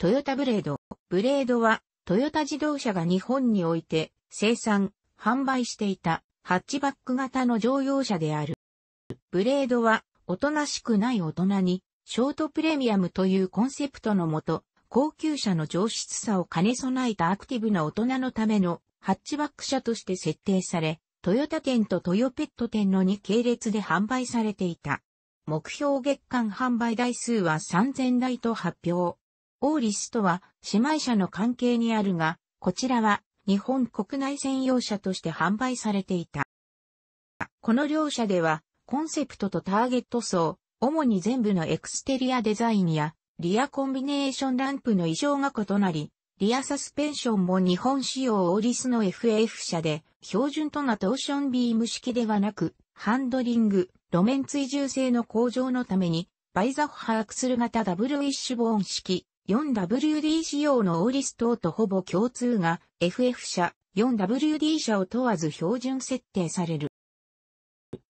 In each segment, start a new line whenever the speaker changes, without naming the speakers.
トヨタブレード。ブレードは、トヨタ自動車が日本において生産、販売していたハッチバック型の乗用車である。ブレードは、おとなしくない大人に、ショートプレミアムというコンセプトのもと、高級車の上質さを兼ね備えたアクティブな大人のためのハッチバック車として設定され、トヨタ店とトヨペット店の2系列で販売されていた。目標月間販売台数は3000台と発表。オーリスとは姉妹車の関係にあるが、こちらは日本国内専用車として販売されていた。この両車では、コンセプトとターゲット層、主に全部のエクステリアデザインや、リアコンビネーションランプの異常が異なり、リアサスペンションも日本仕様オーリスの FF 車で、標準となトーションビーム式ではなく、ハンドリング、路面追従性の向上のために、バイザフハークスル型ダブルウィッシュボーン式、4WD 仕様のオーリス等とほぼ共通が FF 車、4WD 車を問わず標準設定される。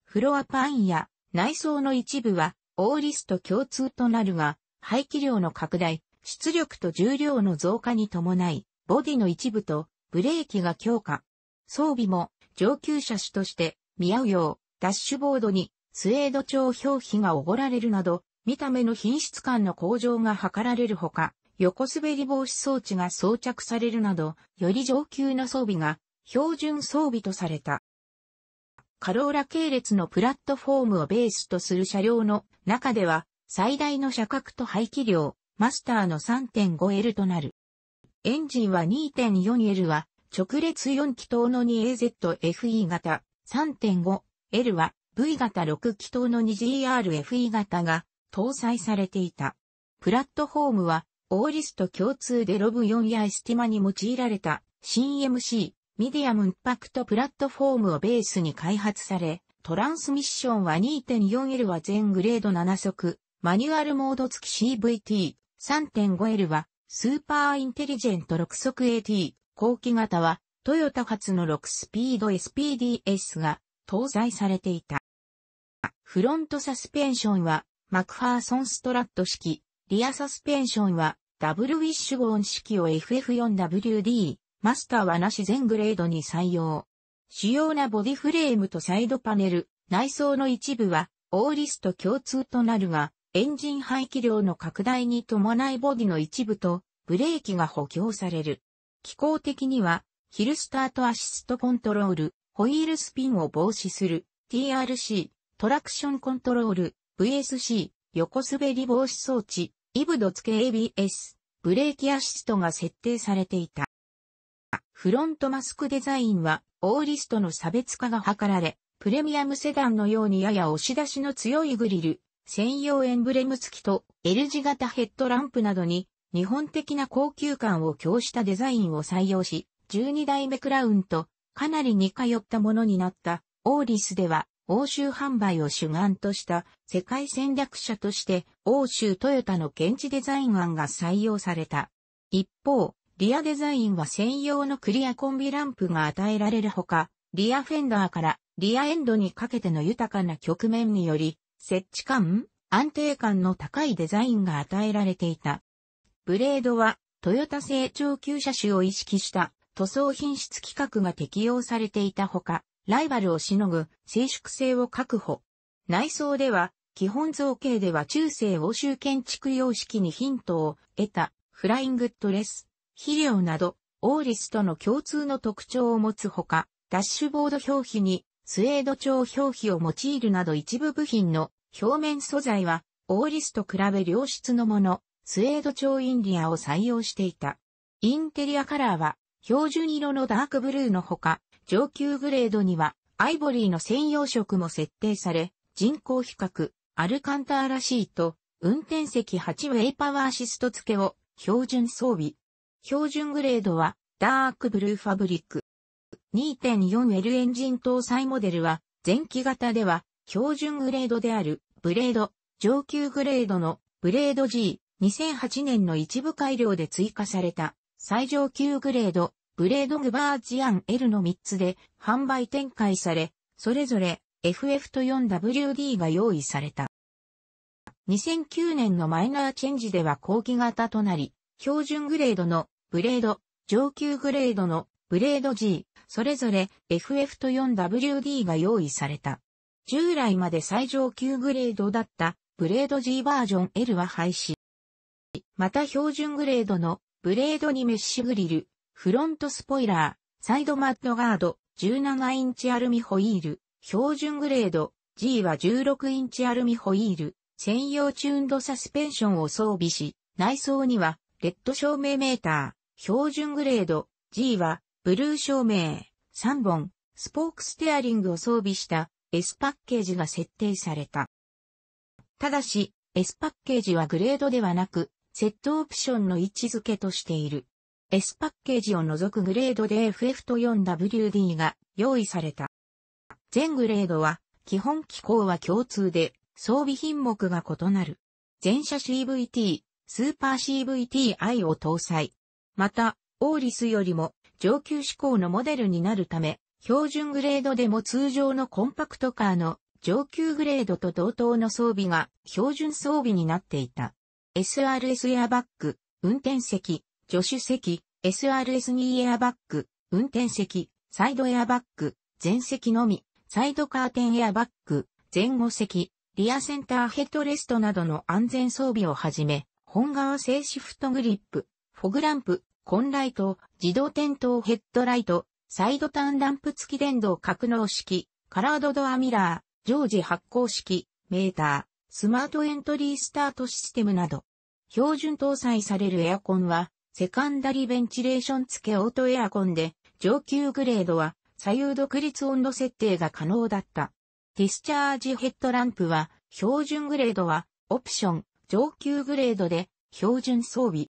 フロアパンや内装の一部はオーリスと共通となるが、排気量の拡大、出力と重量の増加に伴い、ボディの一部とブレーキが強化。装備も上級車種として見合うよう、ダッシュボードにスウェード調表皮がおごられるなど、見た目の品質感の向上が図られるほか、横滑り防止装置が装着されるなど、より上級な装備が標準装備とされた。カローラ系列のプラットフォームをベースとする車両の中では、最大の車格と排気量、マスターの 3.5L となる。エンジンは 2.4L は、直列4気筒の 2AZFE 型、3.5L は V 型6気筒の 2GRFE 型が搭載されていた。プラットフォームはオーリスト共通でロブ4やエスティマに用いられた新 m c ミディアムインパクトプラットフォームをベースに開発され、トランスミッションは 2.4L は全グレード7速、マニュアルモード付き CVT、3.5L はスーパーインテリジェント6速 AT、後期型はトヨタ発の6スピード SPDS が搭載されていた。フロントサスペンションはマクファーソンストラット式、リアサスペンションはダブルウィッシュボーン式を FF4WD、マスターはなし全グレードに採用。主要なボディフレームとサイドパネル、内装の一部は、オーリスと共通となるが、エンジン排気量の拡大に伴いボディの一部と、ブレーキが補強される。機構的には、ヒルスタートアシストコントロール、ホイールスピンを防止する、TRC、トラクションコントロール、VSC、横滑り防止装置、イブド付け ABS、ブレーキアシストが設定されていた。フロントマスクデザインは、オーリストの差別化が図られ、プレミアムセダンのようにやや押し出しの強いグリル、専用エンブレム付きと L 字型ヘッドランプなどに、日本的な高級感を強したデザインを採用し、12代目クラウンとかなり似通ったものになった、オーリスでは、欧州販売を主眼とした世界戦略者として欧州トヨタの現地デザイン案が採用された。一方、リアデザインは専用のクリアコンビランプが与えられるほか、リアフェンダーからリアエンドにかけての豊かな局面により、設置感、安定感の高いデザインが与えられていた。ブレードはトヨタ製長級車種を意識した塗装品質規格が適用されていたほか、ライバルをしのぐ静粛性を確保。内装では、基本造形では中世欧州建築様式にヒントを得たフライングッドレス、肥料など、オーリスとの共通の特徴を持つほか、ダッシュボード表皮にスウェード調表皮を用いるなど一部部品の表面素材は、オーリスと比べ良質のもの、スウェード調インディアを採用していた。インテリアカラーは、標準色のダークブルーのほか、上級グレードには、アイボリーの専用色も設定され、人工比較、アルカンターラシート、運転席8ウェイパワーシスト付けを標準装備。標準グレードは、ダークブルーファブリック。2.4L エンジン搭載モデルは、前期型では、標準グレードである、ブレード、上級グレードの、ブレード G、2008年の一部改良で追加された、最上級グレード、ブレードグバージアン L の3つで販売展開され、それぞれ FF と 4WD が用意された。2009年のマイナーチェンジでは後期型となり、標準グレードのブレード、上級グレードのブレード G、それぞれ FF と 4WD が用意された。従来まで最上級グレードだったブレード G バージョン L は廃止。また標準グレードのブレードにメッシュグリル、フロントスポイラー、サイドマッドガード、17インチアルミホイール、標準グレード、G は16インチアルミホイール、専用チューンドサスペンションを装備し、内装には、レッド照明メーター、標準グレード、G は、ブルー照明、3本、スポークステアリングを装備した S パッケージが設定された。ただし、S パッケージはグレードではなく、セットオプションの位置づけとしている。S パッケージを除くグレードで FF と 4WD が用意された。全グレードは、基本機構は共通で、装備品目が異なる。全車 CVT、スーパー CVTi を搭載。また、オーリスよりも上級志向のモデルになるため、標準グレードでも通常のコンパクトカーの上級グレードと同等の装備が標準装備になっていた。SRS エアバッグ、運転席、助手席、SRS2 エアバッグ、運転席、サイドエアバッグ、前席のみ、サイドカーテンエアバッグ、前後席、リアセンターヘッドレストなどの安全装備をはじめ、本革製シフトグリップ、フォグランプ、コンライト、自動点灯ヘッドライト、サイドターンランプ付き電動格納式、カラードドアミラー、常時発光式、メーター、スマートエントリースタートシステムなど、標準搭載されるエアコンはセカンダリベンチレーション付けオートエアコンで、上級グレードは左右独立温度設定が可能だった。ディスチャージヘッドランプは、標準グレードは、オプション、上級グレードで、標準装備。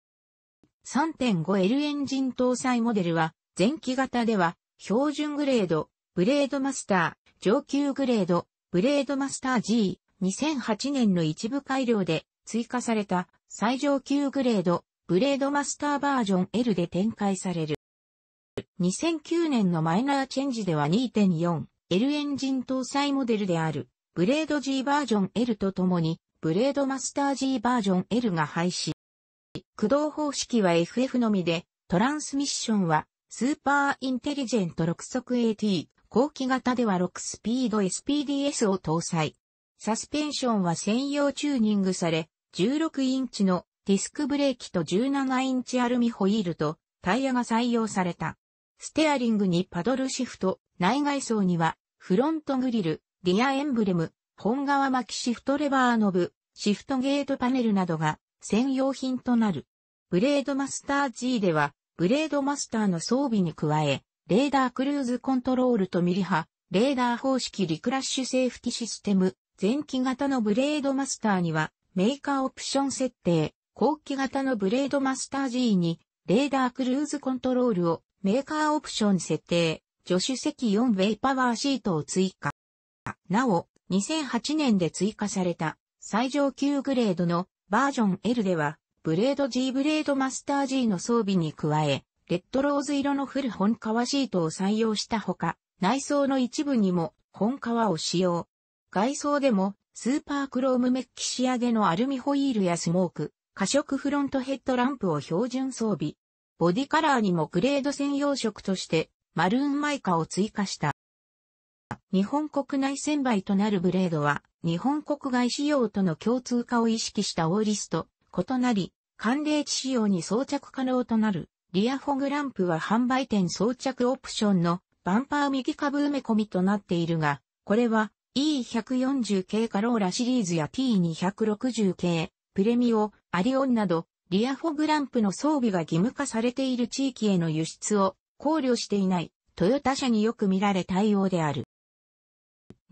3.5L エンジン搭載モデルは、前期型では、標準グレード、ブレードマスター、上級グレード、ブレードマスター G、2008年の一部改良で追加された最上級グレード、ブレードマスターバージョン L で展開される。2009年のマイナーチェンジでは 2.4L エンジン搭載モデルであるブレード G バージョン L とともにブレードマスター G バージョン L が廃止。駆動方式は FF のみでトランスミッションはスーパーインテリジェント6速 AT、後期型では6スピード SPDS を搭載。サスペンションは専用チューニングされ、16インチのディスクブレーキと17インチアルミホイールとタイヤが採用された。ステアリングにパドルシフト、内外装にはフロントグリル、リアエンブレム、本側巻きシフトレバーノブ、シフトゲートパネルなどが専用品となる。ブレードマスター G では、ブレードマスターの装備に加え、レーダークルーズコントロールとミリ波、レーダー方式リクラッシュセーフティシステム、前期型のブレードマスターには、メーカーオプション設定、後期型のブレードマスター G に、レーダークルーズコントロールをメーカーオプション設定、助手席4ウェイパワーシートを追加。なお、2008年で追加された最上級グレードのバージョン L では、ブレード G ブレードマスター G の装備に加え、レッドローズ色のフル本革シートを採用したほか、内装の一部にも本革を使用。外装でもスーパークロームメッキ仕上げのアルミホイールやスモーク、可色フロントヘッドランプを標準装備。ボディカラーにもグレード専用色としてマルーンマイカを追加した。日本国内専売となるブレードは日本国外仕様との共通化を意識したオーリスと異なり、寒冷地仕様に装着可能となるリアフォグランプは販売店装着オプションのバンパー右下部埋め込みとなっているが、これは E140 系カローラシリーズや T260 系プレミオアリオンなど、リアフォグランプの装備が義務化されている地域への輸出を考慮していないトヨタ社によく見られ対応である。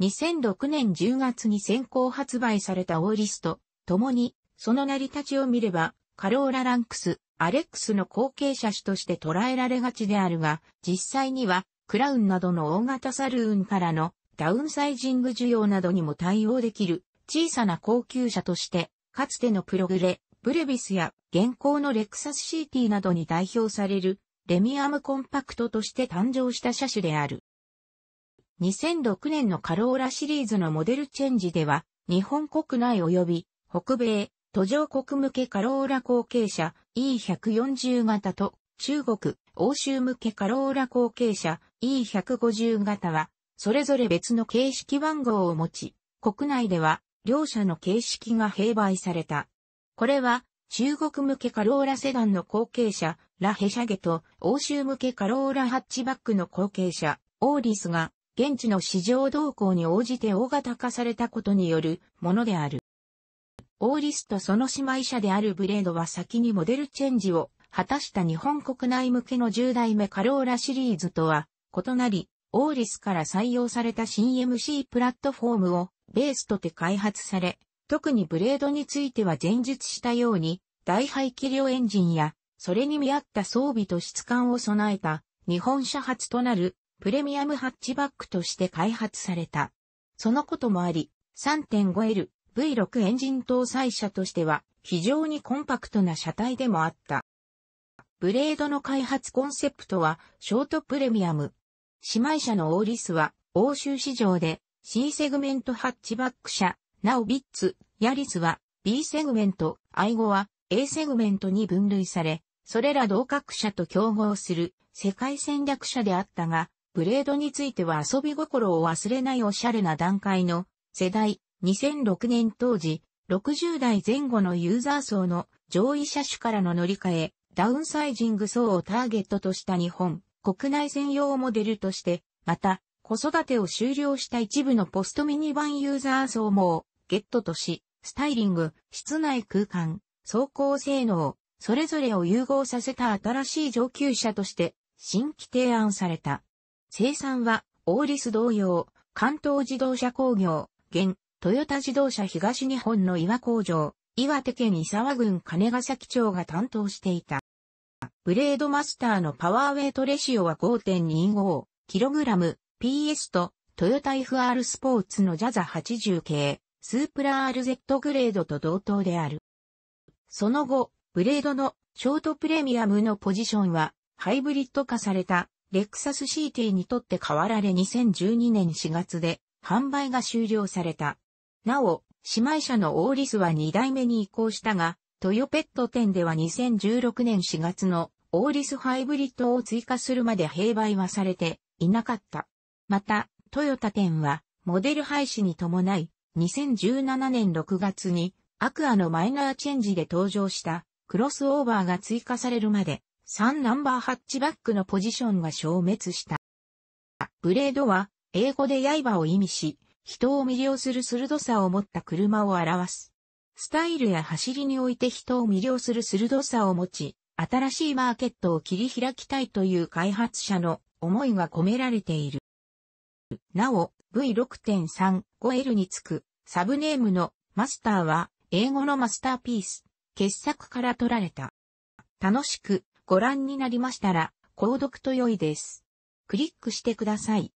2006年10月に先行発売されたオーリスト、共に、その成り立ちを見れば、カローラランクス、アレックスの後継者種として捉えられがちであるが、実際には、クラウンなどの大型サルーンからのダウンサイジング需要などにも対応できる小さな高級車として、かつてのプログレ、ブレビスや現行のレクサスシーティなどに代表されるレミアムコンパクトとして誕生した車種である。2006年のカローラシリーズのモデルチェンジでは、日本国内及び北米、途上国向けカローラ後継車 E140 型と中国、欧州向けカローラ後継車 E150 型は、それぞれ別の形式番号を持ち、国内では両社の形式が併売された。これは、中国向けカローラセダンの後継者、ラヘシャゲと、欧州向けカローラハッチバックの後継者、オーリスが、現地の市場動向に応じて大型化されたことによるものである。オーリスとその姉妹社であるブレードは先にモデルチェンジを果たした日本国内向けの10代目カローラシリーズとは異なり、オーリスから採用された新 MC プラットフォームをベースとて開発され、特にブレードについては前述したように、大排気量エンジンや、それに見合った装備と質感を備えた、日本車初となる、プレミアムハッチバックとして開発された。そのこともあり、3.5L V6 エンジン搭載車としては、非常にコンパクトな車体でもあった。ブレードの開発コンセプトは、ショートプレミアム。姉妹車のオーリスは、欧州市場で、C セグメントハッチバック車、なおビッツ、ヤリスは B セグメント、イゴは A セグメントに分類され、それら同格者と競合する世界戦略者であったが、ブレードについては遊び心を忘れないおしゃれな段階の世代、2006年当時、60代前後のユーザー層の上位車種からの乗り換え、ダウンサイジング層をターゲットとした日本、国内専用モデルとして、また、子育てを終了した一部のポストミニバンユーザー層もゲットとし、スタイリング、室内空間、走行性能、それぞれを融合させた新しい上級者として、新規提案された。生産は、オーリス同様、関東自動車工業、現、トヨタ自動車東日本の岩工場、岩手県伊沢郡金ヶ崎町が担当していた。ブレードマスターのパワーウェイトレシオは 5.25kg、PS とトヨタ FR スポーツのジャザ80系スープラ RZ グレードと同等である。その後、ブレードのショートプレミアムのポジションはハイブリッド化されたレクサス CT にとって変わられ2012年4月で販売が終了された。なお、姉妹車のオーリスは2代目に移行したが、トヨペット店では2016年4月のオーリスハイブリッドを追加するまで併売はされていなかった。また、トヨタ店はモデル廃止に伴い2017年6月にアクアのマイナーチェンジで登場したクロスオーバーが追加されるまで3ナンバーハッチバックのポジションが消滅した。ブレードは英語で刃を意味し、人を魅了する鋭さを持った車を表す。スタイルや走りにおいて人を魅了する鋭さを持ち、新しいマーケットを切り開きたいという開発者の思いが込められている。なお、V6.3 5L につくサブネームのマスターは英語のマスターピース、傑作から取られた。楽しくご覧になりましたら、購読と良いです。クリックしてください。